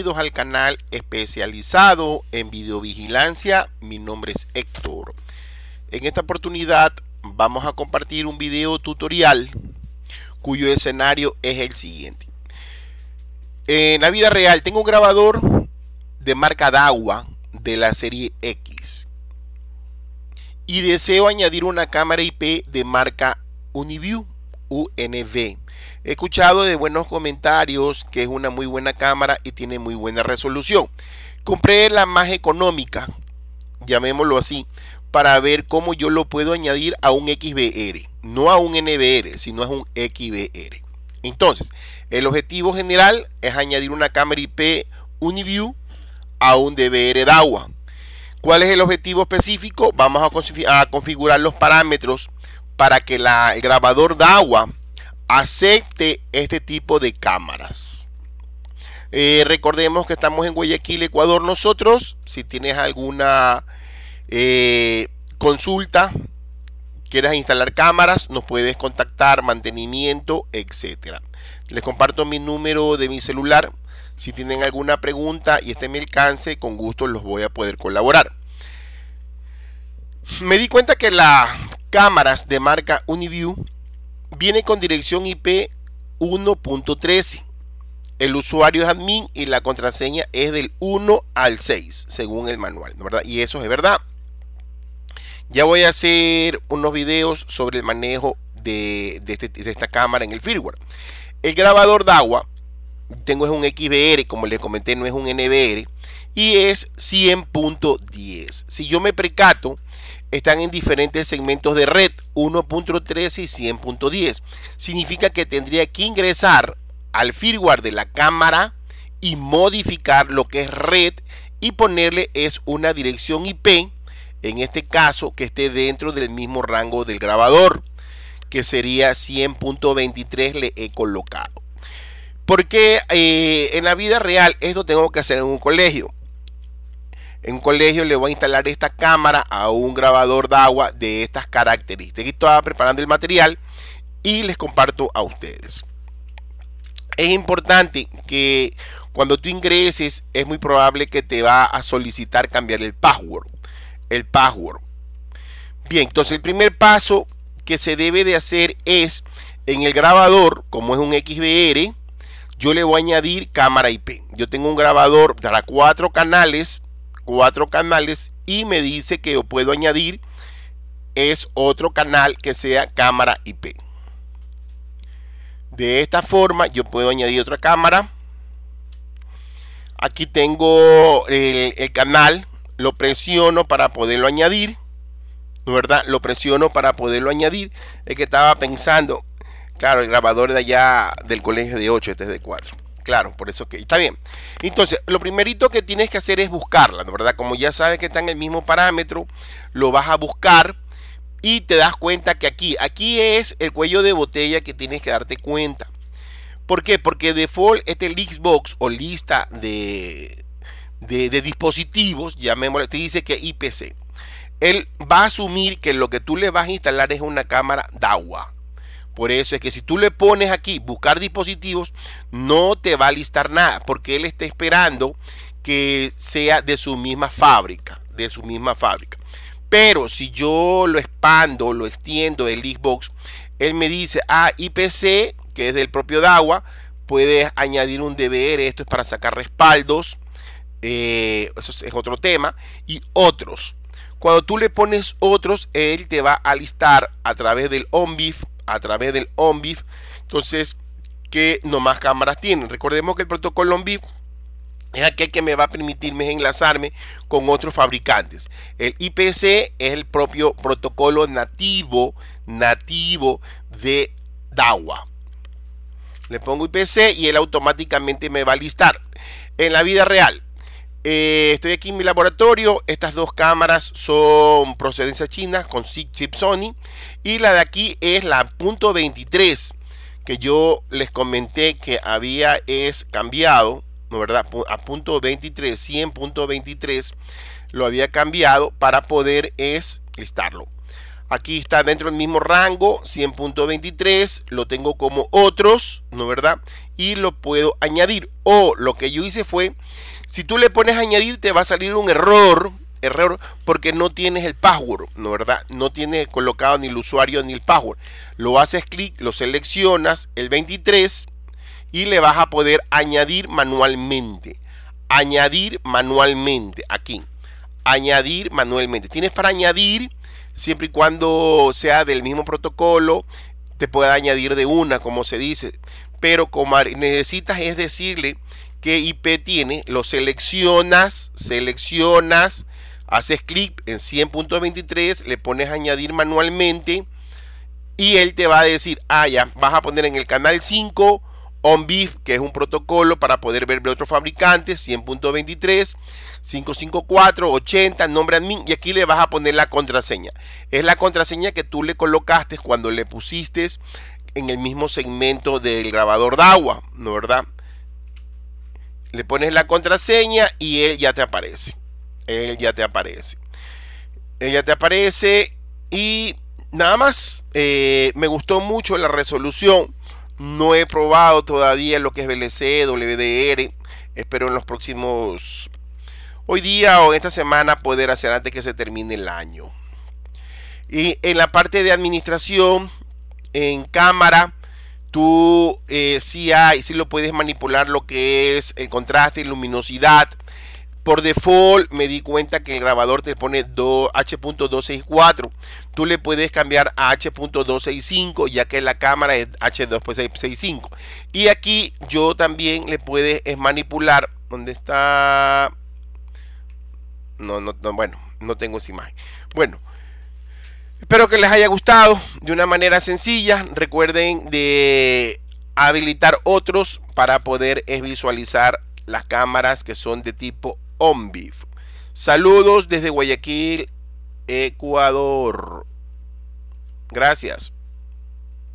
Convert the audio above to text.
Bienvenidos al canal especializado en videovigilancia. Mi nombre es Héctor. En esta oportunidad vamos a compartir un video tutorial cuyo escenario es el siguiente. En la vida real tengo un grabador de marca DAWA de la serie X y deseo añadir una cámara IP de marca Uniview UNV. He escuchado de buenos comentarios que es una muy buena cámara y tiene muy buena resolución. Compré la más económica, llamémoslo así, para ver cómo yo lo puedo añadir a un XBR. No a un NBR, sino a un XBR. Entonces, el objetivo general es añadir una cámara IP Uniview a un DVR DAWA. ¿Cuál es el objetivo específico? Vamos a, configurar los parámetros para que el grabador de agua acepte este tipo de cámaras. Eh, recordemos que estamos en Guayaquil, Ecuador nosotros. Si tienes alguna eh, consulta, quieres instalar cámaras, nos puedes contactar, mantenimiento, etcétera. Les comparto mi número de mi celular. Si tienen alguna pregunta y este me alcance, con gusto los voy a poder colaborar. Me di cuenta que la cámaras de marca Uniview viene con dirección IP 1.13. El usuario es admin y la contraseña es del 1 al 6, según el manual, ¿verdad? Y eso es verdad. Ya voy a hacer unos videos sobre el manejo de, este, esta cámara en el firmware. El grabador agua tengo es un XBR, como les comenté, no es un NBR, y es 100.10. Si yo me precato, están en diferentes segmentos de red, 1.3 y 100.10. Significa que tendría que ingresar al firmware de la cámara y modificar lo que es red y ponerle es una dirección IP, en este caso que esté dentro del mismo rango del grabador, que sería 100.23 le he colocado. Porque eh, en la vida real esto tengo que hacer en un colegio en colegio le voy a instalar esta cámara a un grabador de agua de estas características. estaba preparando el material y les comparto a ustedes. Es importante que cuando tú ingreses es muy probable que te va a solicitar cambiar el password. El password. Bien, entonces el primer paso que se debe de hacer es en el grabador, como es un XBR, yo le voy a añadir cámara IP. Yo tengo un grabador para cuatro canales cuatro canales y me dice que yo puedo añadir es otro canal que sea cámara IP. De esta forma yo puedo añadir otra cámara. Aquí tengo el, canal, lo presiono para poderlo añadir. ¿Verdad? Lo presiono para poderlo añadir. Es que estaba pensando, claro, el grabador de allá del colegio de 8, este es de 4. Claro, por eso que está bien. Entonces, lo primerito que tienes que hacer es buscarla, ¿verdad? Como ya sabes que está en el mismo parámetro, lo vas a buscar y te das cuenta que aquí, aquí es el cuello de botella que tienes que darte cuenta. ¿Por qué? Porque default este xbox o lista de, de, de dispositivos, llamémosle, te dice que IPC. Él va a asumir que lo que tú le vas a instalar es una cámara DAWA. Por eso es que si tú le pones aquí buscar dispositivos, no te va a listar nada, porque él está esperando que sea de su misma fábrica, de su misma fábrica. Pero si yo lo expando, lo extiendo el Xbox, él me dice, a ah, IPC, que es del propio DAWA, puedes añadir un DBR, esto es para sacar respaldos, eh, eso es otro tema, y otros. Cuando tú le pones otros, él te va a listar a través del Ombif a través del onvif Entonces, ¿qué nomás cámaras tienen? Recordemos que el protocolo onvif es aquel que me va a permitirme enlazarme con otros fabricantes. El IPC es el propio protocolo nativo, nativo de DAWA. Le pongo IPC y él automáticamente me va a listar. En la vida real, eh, estoy aquí en mi laboratorio. Estas dos cámaras son procedencia china con chip Sony. Y la de aquí es la punto .23 que yo les comenté que había es cambiado, ¿no verdad? A punto .23, 100.23 lo había cambiado para poder es listarlo. Aquí está dentro del mismo rango, 100.23, lo tengo como otros, ¿no verdad? Y lo puedo añadir. O lo que yo hice fue si tú le pones añadir, te va a salir un error, error, porque no tienes el password, ¿no verdad? No tienes colocado ni el usuario ni el password. Lo haces clic, lo seleccionas, el 23, y le vas a poder añadir manualmente. Añadir manualmente, aquí. Añadir manualmente. Tienes para añadir, siempre y cuando sea del mismo protocolo, te pueda añadir de una, como se dice. Pero como necesitas es decirle qué IP tiene, lo seleccionas, seleccionas, haces clic en 100.23, le pones añadir manualmente y él te va a decir, ah, ya, vas a poner en el canal 5 OnBeef, que es un protocolo para poder ver de otros fabricantes, 100.23, 554, 80, nombre admin, y aquí le vas a poner la contraseña. Es la contraseña que tú le colocaste cuando le pusiste en el mismo segmento del grabador de agua, ¿no verdad? le pones la contraseña y él ya te aparece. Él ya te aparece. Él ya te aparece y nada más. Eh, me gustó mucho la resolución. No he probado todavía lo que es VLC, WDR. Espero en los próximos, hoy día o esta semana, poder hacer antes que se termine el año. Y en la parte de administración, en cámara, tú eh, sí hay, sí lo puedes manipular lo que es el contraste y luminosidad. Por default me di cuenta que el grabador te pone H.264. Tú le puedes cambiar a H.265 ya que la cámara es H.265. Y aquí yo también le puedes manipular. ¿Dónde está? no, no, bueno, no tengo esa imagen. Bueno, Espero que les haya gustado de una manera sencilla. Recuerden de habilitar otros para poder visualizar las cámaras que son de tipo OnVIF. Saludos desde Guayaquil, Ecuador. Gracias.